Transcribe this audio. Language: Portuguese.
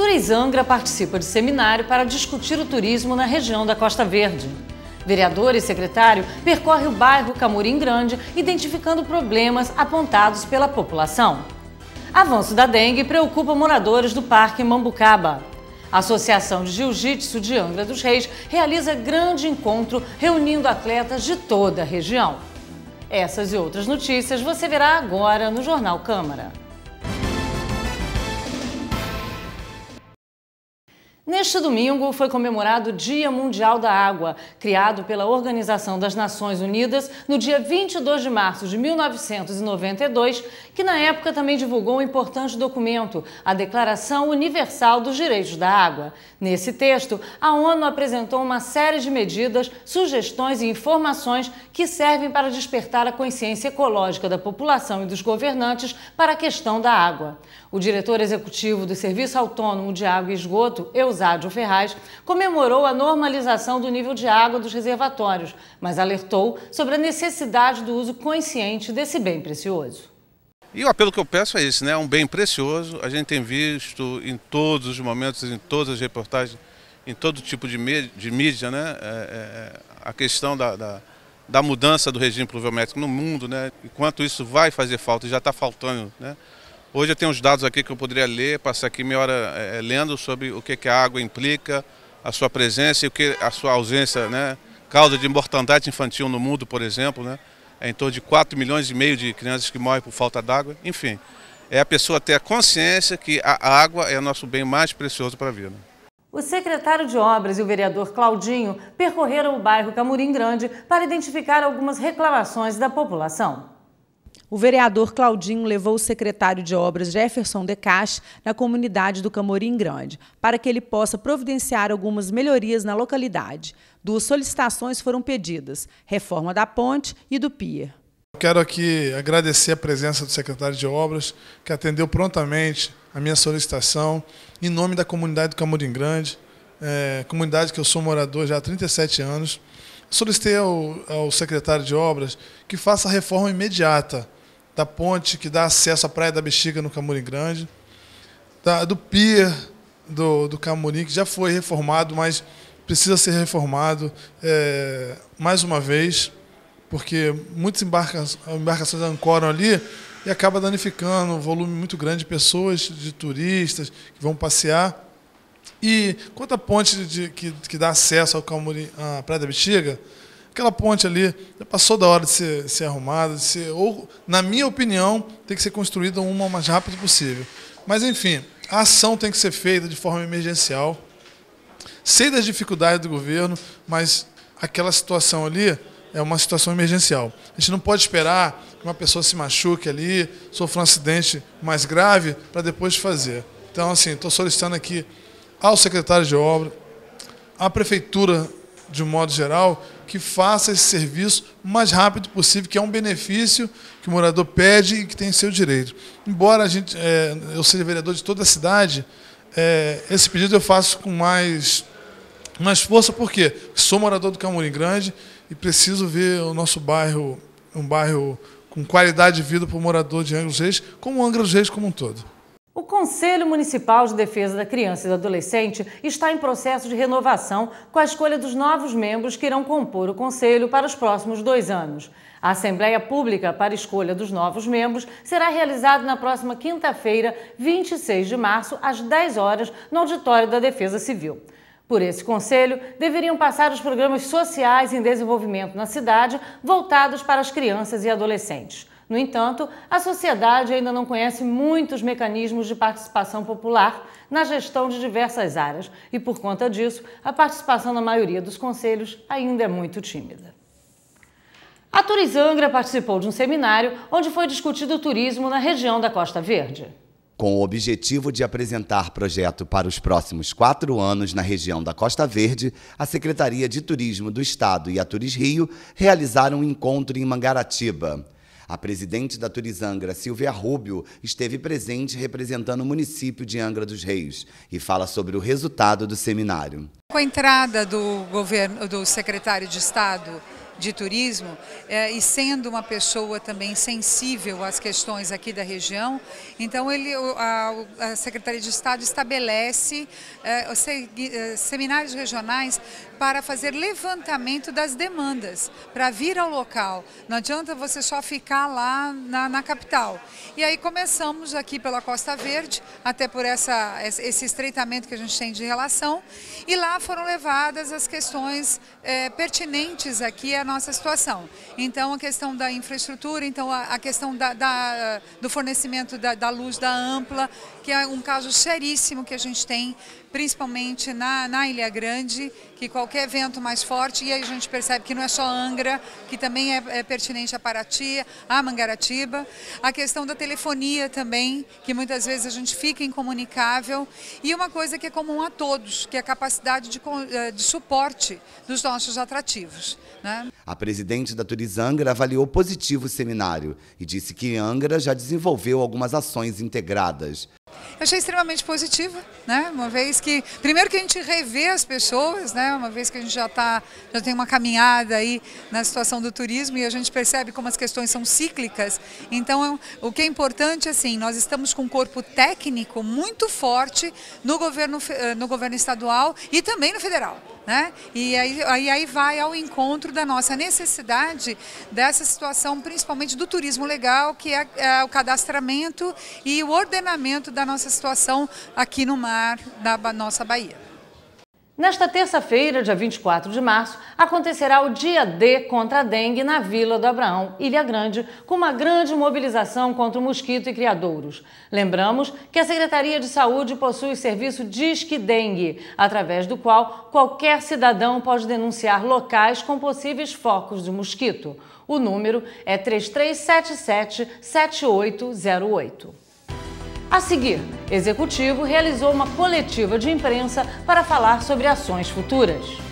Culturas Angra participa de seminário para discutir o turismo na região da Costa Verde. Vereador e secretário percorre o bairro Camurim Grande, identificando problemas apontados pela população. Avanço da dengue preocupa moradores do Parque Mambucaba. A Associação de Jiu-Jitsu de Angra dos Reis realiza grande encontro reunindo atletas de toda a região. Essas e outras notícias você verá agora no Jornal Câmara. Neste domingo foi comemorado o Dia Mundial da Água, criado pela Organização das Nações Unidas no dia 22 de março de 1992, que na época também divulgou um importante documento, a Declaração Universal dos Direitos da Água. Nesse texto, a ONU apresentou uma série de medidas, sugestões e informações que servem para despertar a consciência ecológica da população e dos governantes para a questão da água. O diretor executivo do Serviço Autônomo de Água e Esgoto, Eusébio Osádio Ferraz comemorou a normalização do nível de água dos reservatórios, mas alertou sobre a necessidade do uso consciente desse bem precioso. E o apelo que eu peço é esse, né? É um bem precioso. A gente tem visto em todos os momentos, em todas as reportagens, em todo tipo de mídia, de mídia né? É, é, é, a questão da, da, da, mudança do regime pluviométrico no mundo, né? Enquanto isso vai fazer falta, já está faltando, né? Hoje eu tenho uns dados aqui que eu poderia ler, passar aqui meia hora é, lendo sobre o que, que a água implica, a sua presença e o que a sua ausência, né? Causa de mortandade infantil no mundo, por exemplo, né? É em torno de 4 milhões e meio de crianças que morrem por falta d'água, enfim. É a pessoa ter a consciência que a água é o nosso bem mais precioso para a vida. O secretário de Obras e o vereador Claudinho percorreram o bairro Camurim Grande para identificar algumas reclamações da população. O vereador Claudinho levou o secretário de obras Jefferson Decache na comunidade do Camorim Grande, para que ele possa providenciar algumas melhorias na localidade. Duas solicitações foram pedidas: reforma da ponte e do pia. Quero aqui agradecer a presença do secretário de obras, que atendeu prontamente a minha solicitação, em nome da comunidade do Camorim Grande, é, comunidade que eu sou morador já há 37 anos. Solicitei ao, ao secretário de obras que faça a reforma imediata da ponte que dá acesso à Praia da Bexiga, no Camurim Grande, da, do pier do, do Camurim, que já foi reformado, mas precisa ser reformado é, mais uma vez, porque muitas embarca, embarcações ancoram ali e acaba danificando um volume muito grande de pessoas, de turistas que vão passear. E quanto à ponte de, que, que dá acesso ao Calmuri, à Praia da Bexiga, aquela ponte ali já passou da hora de ser, ser arrumada, de ser, ou, na minha opinião, tem que ser construída uma o mais rápido possível. Mas, enfim, a ação tem que ser feita de forma emergencial. Sei das dificuldades do governo, mas aquela situação ali é uma situação emergencial. A gente não pode esperar que uma pessoa se machuque ali, sofra um acidente mais grave, para depois fazer. Então, assim, estou solicitando aqui ao secretário de obra, à prefeitura de um modo geral, que faça esse serviço o mais rápido possível, que é um benefício que o morador pede e que tem seu direito. Embora a gente, é, eu seja vereador de toda a cidade, é, esse pedido eu faço com mais, mais força, porque sou morador do Camorim Grande e preciso ver o nosso bairro, um bairro com qualidade de vida para o morador de Angra dos Reis, como Angra dos Reis como um todo. O Conselho Municipal de Defesa da Criança e do Adolescente está em processo de renovação com a escolha dos novos membros que irão compor o Conselho para os próximos dois anos. A Assembleia Pública para escolha dos novos membros será realizada na próxima quinta-feira, 26 de março, às 10 horas, no Auditório da Defesa Civil. Por esse conselho, deveriam passar os programas sociais em desenvolvimento na cidade voltados para as crianças e adolescentes. No entanto, a sociedade ainda não conhece muitos mecanismos de participação popular na gestão de diversas áreas e, por conta disso, a participação na maioria dos conselhos ainda é muito tímida. A Turizangra participou de um seminário onde foi discutido o turismo na região da Costa Verde. Com o objetivo de apresentar projeto para os próximos quatro anos na região da Costa Verde, a Secretaria de Turismo do Estado e a Turis Rio realizaram um encontro em Mangaratiba. A presidente da Turizangra, Silvia Rúbio, esteve presente representando o município de Angra dos Reis e fala sobre o resultado do seminário. Com a entrada do, governo, do secretário de Estado de Turismo eh, e sendo uma pessoa também sensível às questões aqui da região, então ele, a, a Secretaria de Estado estabelece eh, se, eh, seminários regionais para fazer levantamento das demandas, para vir ao local. Não adianta você só ficar lá na, na capital. E aí começamos aqui pela Costa Verde, até por essa, esse estreitamento que a gente tem de relação, e lá foram levadas as questões é, pertinentes aqui à nossa situação. Então, a questão da infraestrutura, então a, a questão da, da, do fornecimento da, da luz da ampla, que é um caso seríssimo que a gente tem principalmente na, na Ilha Grande, que qualquer vento mais forte, e aí a gente percebe que não é só Angra, que também é, é pertinente a Paraty, a Mangaratiba. A questão da telefonia também, que muitas vezes a gente fica incomunicável. E uma coisa que é comum a todos, que é a capacidade de, eh, de suporte dos nossos atrativos. Né? A presidente da Turizangra avaliou positivo o seminário e disse que Angra já desenvolveu algumas ações integradas. Eu achei extremamente positiva, né? Uma vez que, primeiro que a gente revê as pessoas, né? Uma vez que a gente já tá, já tem uma caminhada aí na situação do turismo e a gente percebe como as questões são cíclicas. Então, o que é importante assim, nós estamos com um corpo técnico muito forte no governo eh, no governo estadual e também no federal. Né? E aí, aí, vai ao encontro da nossa necessidade dessa situação, principalmente do turismo legal, que é, é o cadastramento e o ordenamento da nossa situação aqui no mar da nossa Bahia. Nesta terça-feira, dia 24 de março, acontecerá o Dia D contra a dengue na Vila do Abraão, Ilha Grande, com uma grande mobilização contra o mosquito e criadouros. Lembramos que a Secretaria de Saúde possui o serviço Disque Dengue, através do qual qualquer cidadão pode denunciar locais com possíveis focos de mosquito. O número é 3377 7808. A seguir, executivo realizou uma coletiva de imprensa para falar sobre ações futuras.